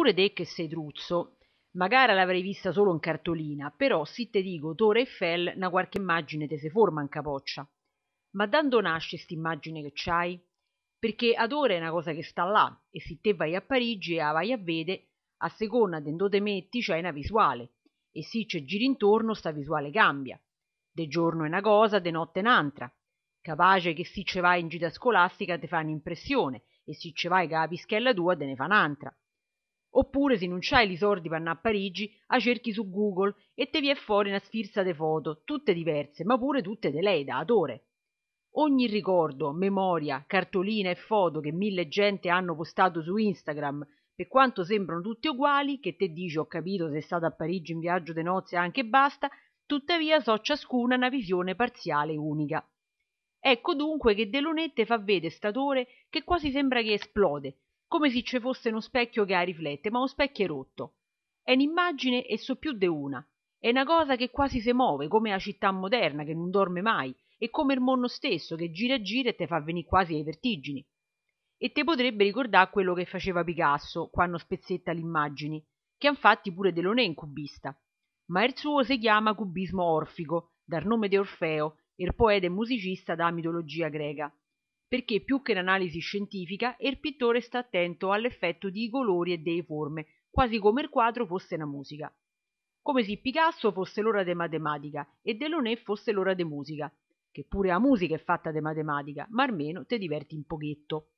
Pure te che sei druzzo. magari l'avrei vista solo in cartolina, però sì te dico, t'ora e fel, una qualche immagine te se forma in capoccia. Ma dando nasce st'immagine che c'hai? Perché ad ora è una cosa che sta là, e se te vai a Parigi e la vai a vedere, a seconda di dove te metti c'è una visuale, e se c'è giri intorno sta visuale cambia. De giorno è una cosa, de notte è un'altra. Capace che se ci vai in gita scolastica te fa un'impressione, e se ci vai con la pischella tua te ne fa un'altra. Oppure se non c'hai i sordi per andare a Parigi, a cerchi su Google e te vi è fuori una sfilza di foto, tutte diverse, ma pure tutte di lei da adore. Ogni ricordo, memoria, cartolina e foto che mille gente hanno postato su Instagram, per quanto sembrano tutte uguali, che te dici ho capito se è stata a Parigi in viaggio di nozze anche basta, tuttavia so ciascuna una visione parziale unica. Ecco dunque che De Lunette fa vedere statore che quasi sembra che esplode, come se ci fosse uno specchio che a riflette ma uno specchio è rotto è un'immagine e so più di una è una cosa che quasi si muove, come la città moderna che non dorme mai e come il mondo stesso che gira e gira e te fa venì quasi ai vertigini e te potrebbe ricordà quello che faceva Picasso quando spezzetta l'immagini che han fatti pure Delaunay in cubista ma il suo si chiama cubismo orfico dal nome di Orfeo er poeta e musicista della mitologia greca perché più che l'analisi scientifica il pittore sta attento all'effetto di colori e dei forme, quasi come il quadro fosse la musica. Come se Picasso fosse l'ora de matematica e Delaunay fosse l'ora de musica, che pure la musica è fatta de matematica, ma almeno te diverti un pochetto.